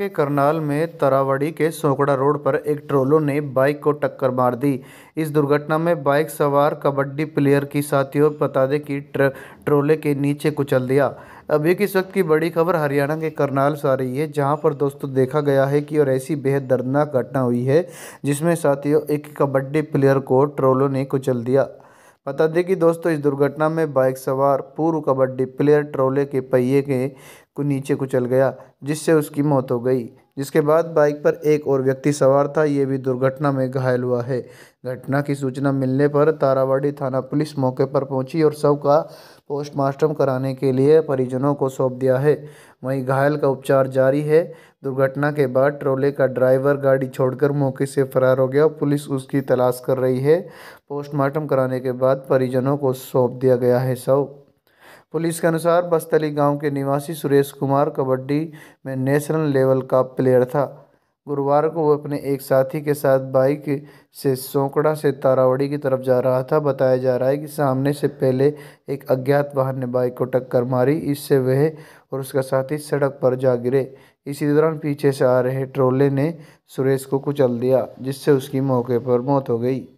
के करनाल में तरावड़ी के सोकड़ा रोड पर एक ट्रोलो ने बाइक को टक्कर मार दी इस दुर्घटना में बाइक सवार कबड्डी प्लेयर की साथियों बता दें कि ट्र, ट्रोले के नीचे कुचल दिया अब एक इस वक्त की बड़ी खबर हरियाणा के करनाल से आ रही है जहां पर दोस्तों देखा गया है कि और ऐसी बेहद दर्दनाक घटना हुई है जिसमें साथियों एक कबड्डी प्लेयर को ट्रोलों ने कुचल दिया बता दें कि दोस्तों इस दुर्घटना में बाइक सवार पूर्व कबड्डी प्लेयर ट्रोले के पहिए के को नीचे कुचल गया जिससे उसकी मौत हो गई जिसके बाद बाइक पर एक और व्यक्ति सवार था ये भी दुर्घटना में घायल हुआ है घटना की सूचना मिलने पर तारावाड़ी थाना पुलिस मौके पर पहुंची और शव का पोस्टमार्टम कराने के लिए परिजनों को सौंप दिया है वहीं घायल का उपचार जारी है दुर्घटना के बाद ट्रोले का ड्राइवर गाड़ी छोड़कर मौके से फरार हो गया पुलिस उसकी तलाश कर रही है पोस्टमार्टम कराने के बाद परिजनों को सौंप दिया गया है शव पुलिस के अनुसार बस्तली गांव के निवासी सुरेश कुमार कबड्डी में नेशनल लेवल का प्लेयर था गुरुवार को वह अपने एक साथी के साथ बाइक से सोकड़ा से तारावड़ी की तरफ जा रहा था बताया जा रहा है कि सामने से पहले एक अज्ञात वाहन ने बाइक को टक्कर मारी इससे वह और उसका साथी सड़क पर जा गिरे इसी दौरान पीछे से आ रहे ट्रोले ने सुरेश को कुचल दिया जिससे उसकी मौके पर मौत हो गई